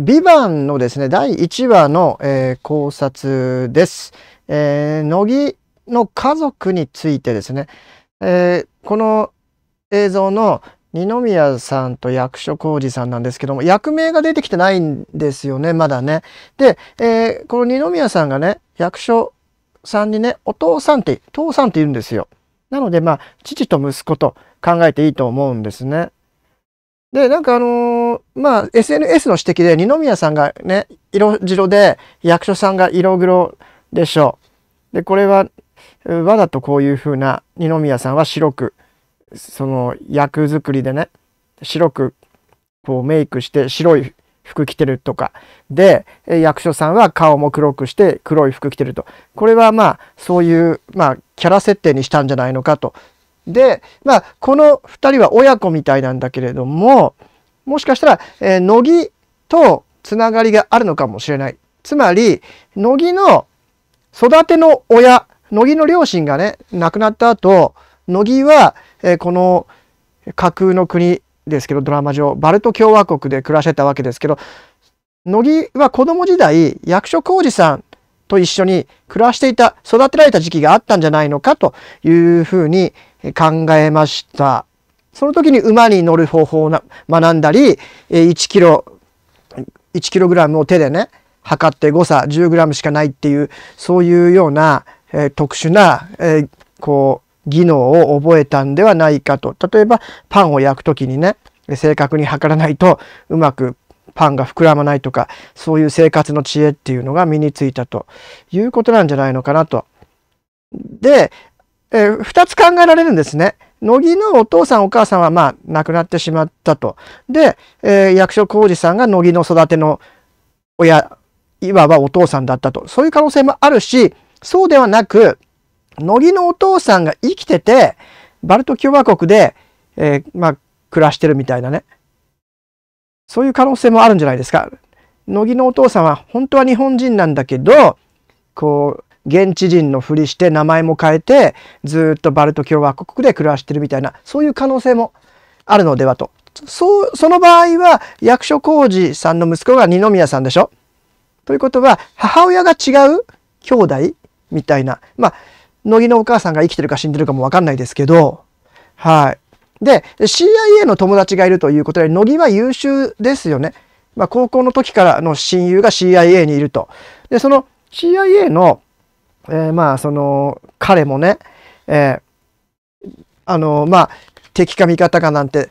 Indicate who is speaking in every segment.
Speaker 1: ビバンのですね、第1話の、えー、考察です、えー、乃木の家族についてですね、えー、この映像の二宮さんと役所広司さんなんですけども、役名が出てきてないんですよね、まだね。で、えこの二宮さんがね、役所さんにね、お父さんって、父さんって言うんですよ。なので、まあ、父と息子と考えていいと思うんですね。で、なんかあのー、まあ、SNS の指摘で二宮さんがね、色白で役所さんが色黒でしょう。で、これは、わざとこういう風な二宮さんは白く、その役作りでね、白くこうメイクして白い服着てるとか、で、役所さんは顔も黒くして黒い服着てると。これはまあ、そういう、まあ、キャラ設定にしたんじゃないのかとで、まあ、この2人は親子みたいなんだけれども、もしかしたら、えー、乃木とつながりがあるのかもしれない。つまり、乃木の育ての親、乃木の両親がね、亡くなった後、乃木は、えー、この架空の国ですけど、ドラマ上、バルト共和国で暮らしてたわけですけど、乃木は子供時代、役所広司さんと一緒に暮らしていた、育てられた時期があったんじゃないのかというふうに考えました。その時に馬に乗る方法を学んだり、1キロ、1キログラムを手でね、測って誤差10グラムしかないっていう、そういうような、え特殊な、えこう、技能を覚えたんではないかと。例えば、パンを焼く時にね、正確に測らないとうまくパンが膨らまないとか、そういう生活の知恵っていうのが身についたということなんじゃないのかなと。で、えー、2つ考えられるんですね。乃木のお父さんお母さんはまあ亡くなってしまったと。で、えー、役所広司さんが乃木の育ての親、いわばお父さんだったと。そういう可能性もあるし、そうではなく、乃木のお父さんが生きてて、バルト共和国で、えー、まあ、暮らしてるみたいなね。そういう可能性もあるんじゃないですか。乃木のお父さんは本当は日本人なんだけど、こう、現地人のふりして名前も変えてずっとバルト共和国で暮らしてるみたいなそういう可能性もあるのではとそその場合は役所広司さんの息子が二宮さんでしょということは母親が違う兄弟みたいなまあ乃木のお母さんが生きてるか死んでるかも分かんないですけどはいで CIA の友達がいるということで乃木は優秀ですよね。まあ、高校の時からの親友が CIA にいると。でその CIA のえー、まあその彼もね、えー、あのまあ敵か味方かなんて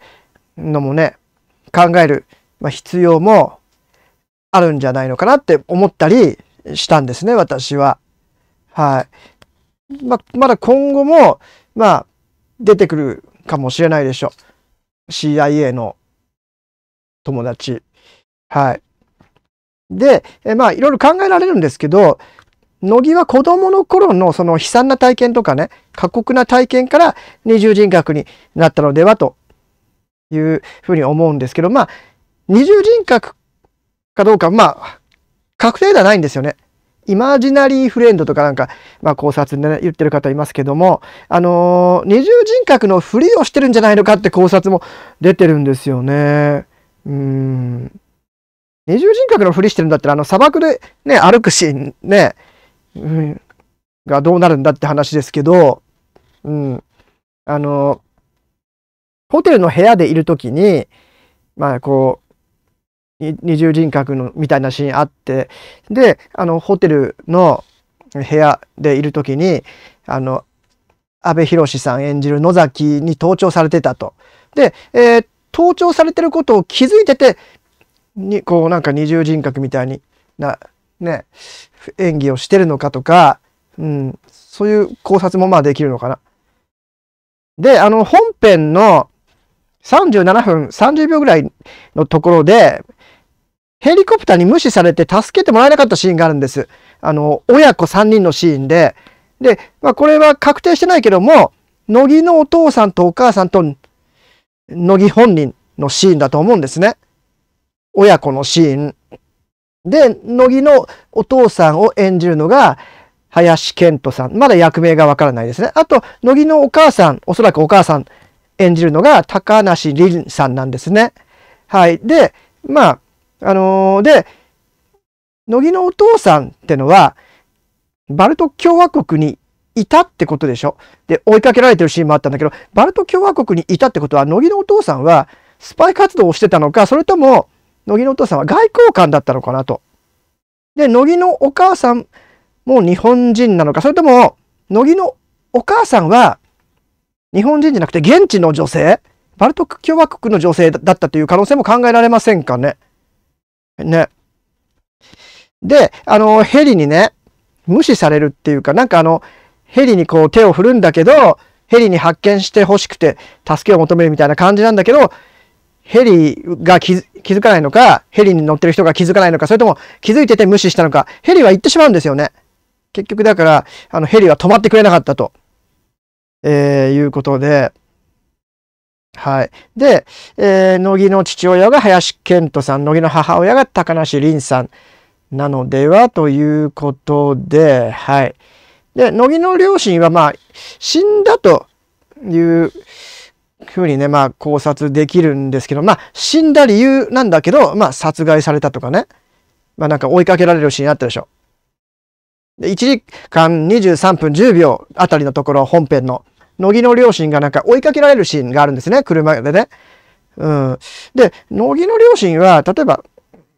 Speaker 1: のもね考える、ま必要もあるんじゃないのかなって思ったりしたんですね私は。はい。ままだ今後もまあ出てくるかもしれないでしょう。CIA の友達。はい。で、えまあいろいろ考えられるんですけど、乃木は子供の頃のその悲惨な体験とかね、過酷な体験から二重人格になったのではというふうに思うんですけど、まあ、二重人格かどうか、まあ、確定ではないんですよね。イマジナリーフレンドとかなんか、まあ、考察で、ね、言ってる方いますけども、あのー、二重人格のふりをしてるんじゃないのかって考察も出てるんですよね。うん。二重人格のふりしてるんだったら、あの、砂漠でね、歩くシーンね、うん、がどうなるんだって話ですけど、うん。あの、ホテルの部屋でいる時に、まあこう、二重人格のみたいなシーンあって、で、あの、ホテルの部屋でいる時に、あの、阿部寛さん演じる野崎に盗聴されてたと。で、えー、盗聴されてることを気づいてて、に、こうなんか二重人格みたいにな、ね、演技をしてるのかとか、うん、そういう考察もまあできるのかな。で、あの、本編の37分30秒ぐらいのところで、ヘリコプターに無視されて助けてもらえなかったシーンがあるんです。あの、親子3人のシーンで。で、まあ、これは確定してないけども、乃木のお父さんとお母さんと乃木本人のシーンだと思うんですね。親子のシーン。で、乃木のお父さんを演じるのが、林健人さん。まだ役名がわからないですね。あと、乃木のお母さん、おそらくお母さん演じるのが高梨凛さんなんですね。はい。で、まあ、あのー、で、乃木のお父さんってのは、バルト共和国にいたってことでしょ。で、追いかけられてるシーンもあったんだけど、バルト共和国にいたってことは、乃木のお父さんはスパイ活動をしてたのか、それとも、乃木のお父さんは外交官だったのかなと。で、乃木のお母さんも日本人なのか、それとも、乃木のお母さんは日本人じゃなくて現地の女性、バルト共和国の女性だったという可能性も考えられませんかね。ね。で、あの、ヘリにね、無視されるっていうか、なんかあの、ヘリにこう手を振るんだけど、ヘリに発見してほしくて助けを求めるみたいな感じなんだけど、ヘリが気気づかないのか、ヘリに乗ってる人が気づかないのか、それとも気づいてて無視したのか、ヘリは行ってしまうんですよね。結局だから、あの、ヘリは止まってくれなかったと、えー、いうことで、はい。で、えー、乃木の父親が林健人さん、乃木の母親が高梨凛さんなのではということで、はい。で、乃木の両親はまあ、死んだという、ふうにね、まあ考察できるんですけど、まあ死んだ理由なんだけど、まあ殺害されたとかね。まあなんか追いかけられるシーンあったでしょ。で、1時間23分10秒あたりのところ、本編の。乃木の両親がなんか追いかけられるシーンがあるんですね、車でね。うん。で、乃木の両親は、例えば、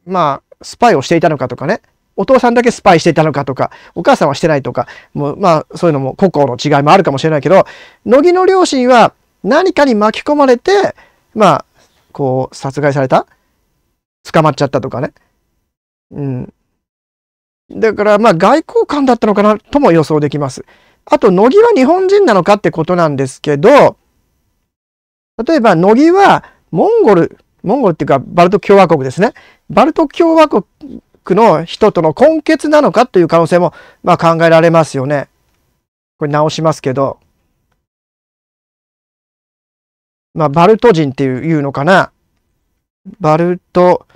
Speaker 1: まあ、スパイをしていたのかとかね。お父さんだけスパイしていたのかとか、お母さんはしてないとか、もう、まあ、そういうのも、個々の違いもあるかもしれないけど、乃木の両親は、何かに巻き込まれて、まあ、こう、殺害された捕まっちゃったとかね。うん。だから、まあ、外交官だったのかなとも予想できます。あと、乃木は日本人なのかってことなんですけど、例えば、乃木はモンゴル、モンゴルっていうか、バルト共和国ですね。バルト共和国の人との根結なのかという可能性も、まあ、考えられますよね。これ直しますけど。まあ、バルト人っていうのかな。バルト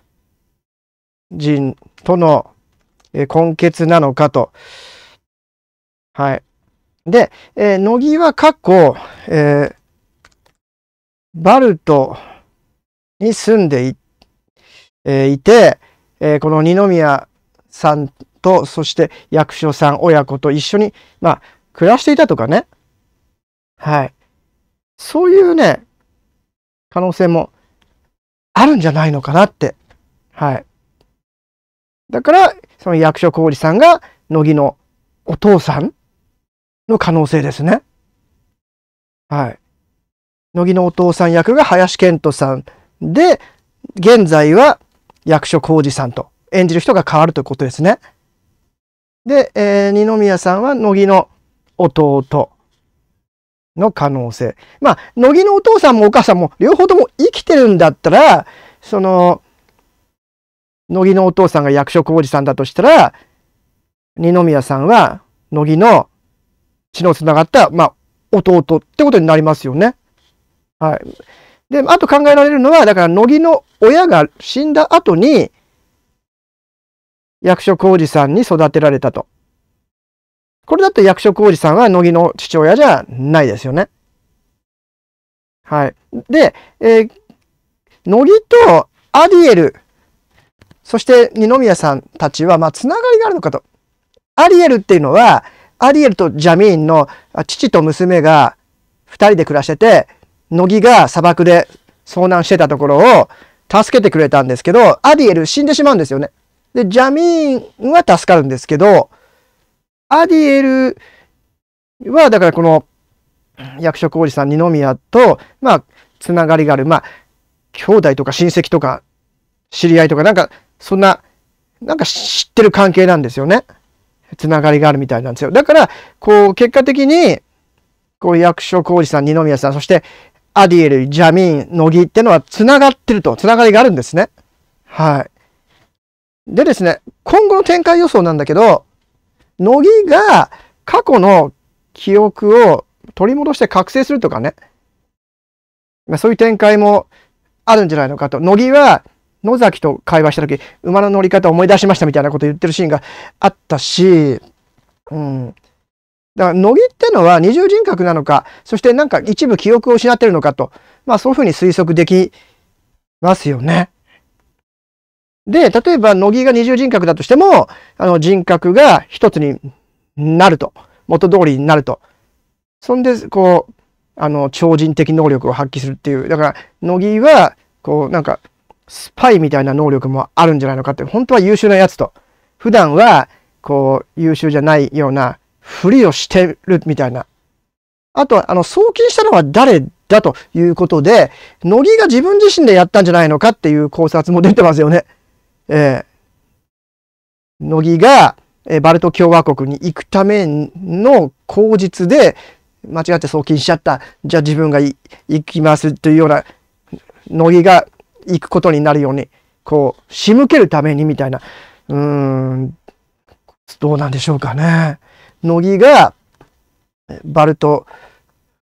Speaker 1: 人との根血なのかと。はい。で、えー、乃木は過去、えー、バルトに住んでい,、えー、いて、えー、この二宮さんと、そして役所さん親子と一緒に、まあ、暮らしていたとかね。はい。そういうね、可能性もあるんじゃないのかなって。はい。だから、その役所広司さんが乃木のお父さんの可能性ですね。はい。乃木のお父さん役が林健人さんで、現在は役所広司さんと演じる人が変わるということですね。で、えー、二宮さんは乃木の弟。の可能性。まあ、乃木のお父さんもお母さんも両方とも生きてるんだったら、その、乃木のお父さんが役職おじさんだとしたら、二宮さんは乃木の血のつながった、まあ、弟ってことになりますよね。はい。で、あと考えられるのは、だから乃木の親が死んだ後に、役所広司さんに育てられたと。これだって役職おじさんは乃木の父親じゃないですよね。はい。で、えー、乃木とアディエル、そして二宮さんたちは、まあ、つながりがあるのかと。アディエルっていうのは、アディエルとジャミーンの父と娘が二人で暮らしてて、乃木が砂漠で遭難してたところを助けてくれたんですけど、アディエル死んでしまうんですよね。で、ジャミーンは助かるんですけど、アディエルは、だからこの役職おじさん二宮と、まあ、つながりがある。まあ、兄弟とか親戚とか知り合いとか、なんか、そんな、なんか知ってる関係なんですよね。つながりがあるみたいなんですよ。だから、こう、結果的に、こう、役所広司さん、二宮さん、そして、アディエル、ジャミーン、ノ木ってのはつながってると、つながりがあるんですね。はい。でですね、今後の展開予想なんだけど、乃木が過去の記憶を取り戻して覚醒するとかね。まあ、そういう展開もあるんじゃないのかと。乃木は野崎と会話した時、馬の乗り方を思い出しましたみたいなこと言ってるシーンがあったし、うん。だから、乃木ってのは二重人格なのか、そしてなんか一部記憶を失ってるのかと、まあそういうふうに推測できますよね。で、例えば、乃木が二重人格だとしても、あの人格が一つになると。元通りになると。そんで、こう、あの、超人的能力を発揮するっていう。だから、乃木は、こう、なんか、スパイみたいな能力もあるんじゃないのかって、本当は優秀なやつと。普段は、こう、優秀じゃないような、ふりをしてるみたいな。あとは、あの、送金したのは誰だということで、乃木が自分自身でやったんじゃないのかっていう考察も出てますよね。えー、乃木が、えバルト共和国に行くための口実で、間違って送金しちゃった。じゃあ自分が行きますというような、乃木が行くことになるように、こう、仕向けるためにみたいな、うーん、どうなんでしょうかね。乃木が、バルト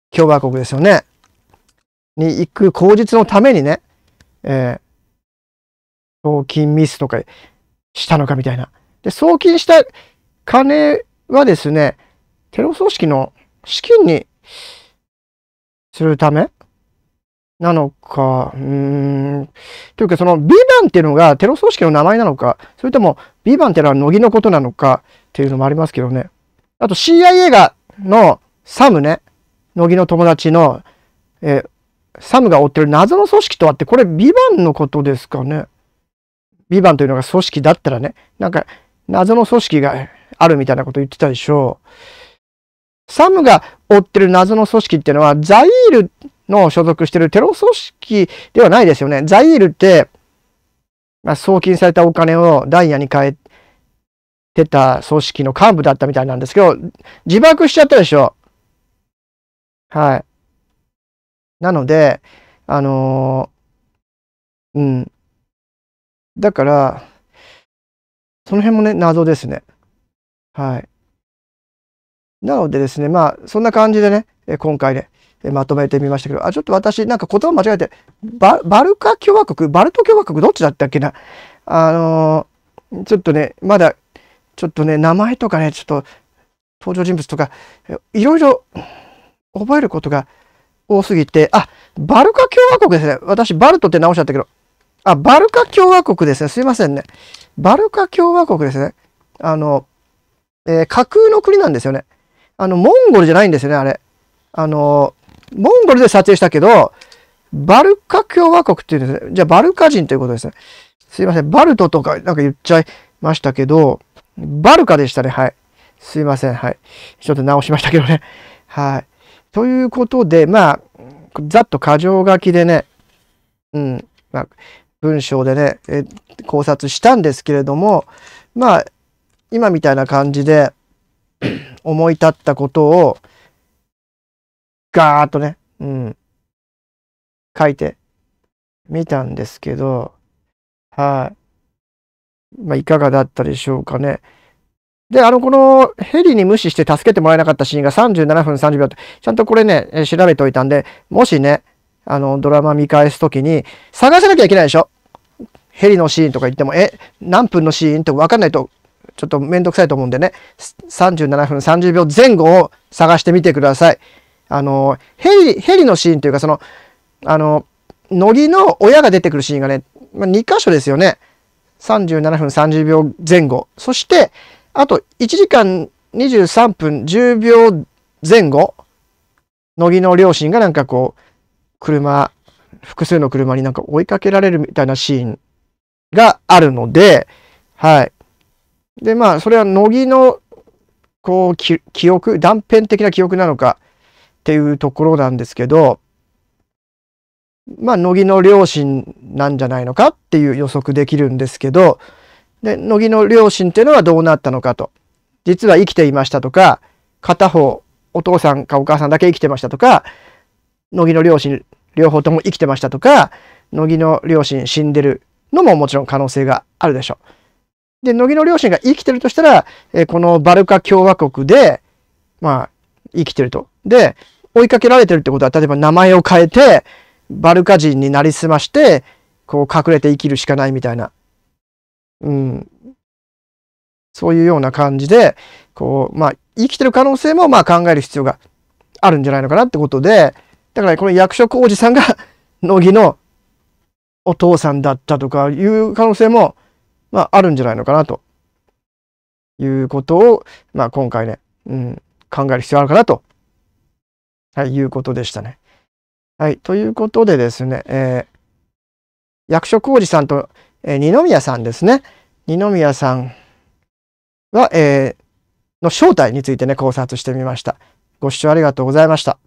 Speaker 1: 共和国ですよね。に行く口実のためにね、えー送金ミスとかしたのかみたいな。で、送金した金はですね、テロ組織の資金にするためなのか、うーん。というか、その、ビバンっていうのがテロ組織の名前なのか、それとも、ビバンっていうのは乃木のことなのかっていうのもありますけどね。あと、CIA が、の、サムね、乃木の友達の、えサムが追ってる謎の組織とあって、これ、ビバンのことですかね。ビバンというのが組織だったらね、なんか謎の組織があるみたいなこと言ってたでしょう。サムが追ってる謎の組織っていうのは、ザイールの所属してるテロ組織ではないですよね。ザイールって、まあ、送金されたお金をダイヤに変えてた組織の幹部だったみたいなんですけど、自爆しちゃったでしょ。はい。なので、あのー、うん。だから、その辺もね、謎ですね。はい。なのでですね、まあ、そんな感じでね、今回ね、まとめてみましたけど、あ、ちょっと私、なんか言葉間違えて、ババルカ共和国、バルト共和国、どっちだったっけな。あのー、ちょっとね、まだ、ちょっとね、名前とかね、ちょっと、登場人物とか、いろいろ覚えることが多すぎて、あ、バルカ共和国ですね。私、バルトって直しちゃったけど、あ、バルカ共和国ですね。すいませんね。バルカ共和国ですね。あの、えー、架空の国なんですよね。あの、モンゴルじゃないんですよね、あれ。あの、モンゴルで撮影したけど、バルカ共和国っていうんですね。じゃあ、バルカ人ということですね。すいません。バルトとかなんか言っちゃいましたけど、バルカでしたね。はい。すいません。はい。ちょっと直しましたけどね。はい。ということで、まあ、ざっと過剰書きでね、うん、まあ、文章でね、え考察したんですけれども、まあ、今みたいな感じで思い立ったことをガーッとね、うん、書いてみたんですけど、はい。まあ、いかがだったでしょうかね。で、あの、このヘリに無視して助けてもらえなかったシーンが37分30秒って、ちゃんとこれね、調べておいたんで、もしね、あの、ドラマ見返すときに、探さなきゃいけないでしょヘリのシーンとか言っても、え、何分のシーンってわかんないと、ちょっとめんどくさいと思うんでね、37分30秒前後を探してみてください。あの、ヘリ、ヘリのシーンというか、その、あの、ノリの親が出てくるシーンがね、まあ、2箇所ですよね。37分30秒前後。そして、あと1時間23分10秒前後、乃木の両親がなんかこう、車、複数の車になんか追いかけられるみたいなシーンがあるので、はい。で、まあ、それは乃木の、こう、記憶、断片的な記憶なのかっていうところなんですけど、まあ、乃木の両親なんじゃないのかっていう予測できるんですけど、で、乃木の両親っていうのはどうなったのかと。実は生きていましたとか、片方、お父さんかお母さんだけ生きてましたとか、乃木の両親、両方とも生きてましたとか、乃木の両親死んでるのももちろん可能性があるでしょう。で、乃木の両親が生きてるとしたら、えこのバルカ共和国で、まあ、生きてると。で、追いかけられてるってことは、例えば名前を変えて、バルカ人になりすまして、こう隠れて生きるしかないみたいな。うん。そういうような感じで、こう、まあ、生きてる可能性もまあ考える必要があるんじゃないのかなってことで、だからこの役職おじさんが 乃木のお父さんだったとかいう可能性も、まあ、あるんじゃないのかなということを、まあ、今回ね、うん、考える必要あるかなと、はい、いうことでしたね。はい、ということでですね、えー、役職おじさんと、えー、二宮さんですね。二宮さんは、えー、の正体についてね、考察してみました。ご視聴ありがとうございました。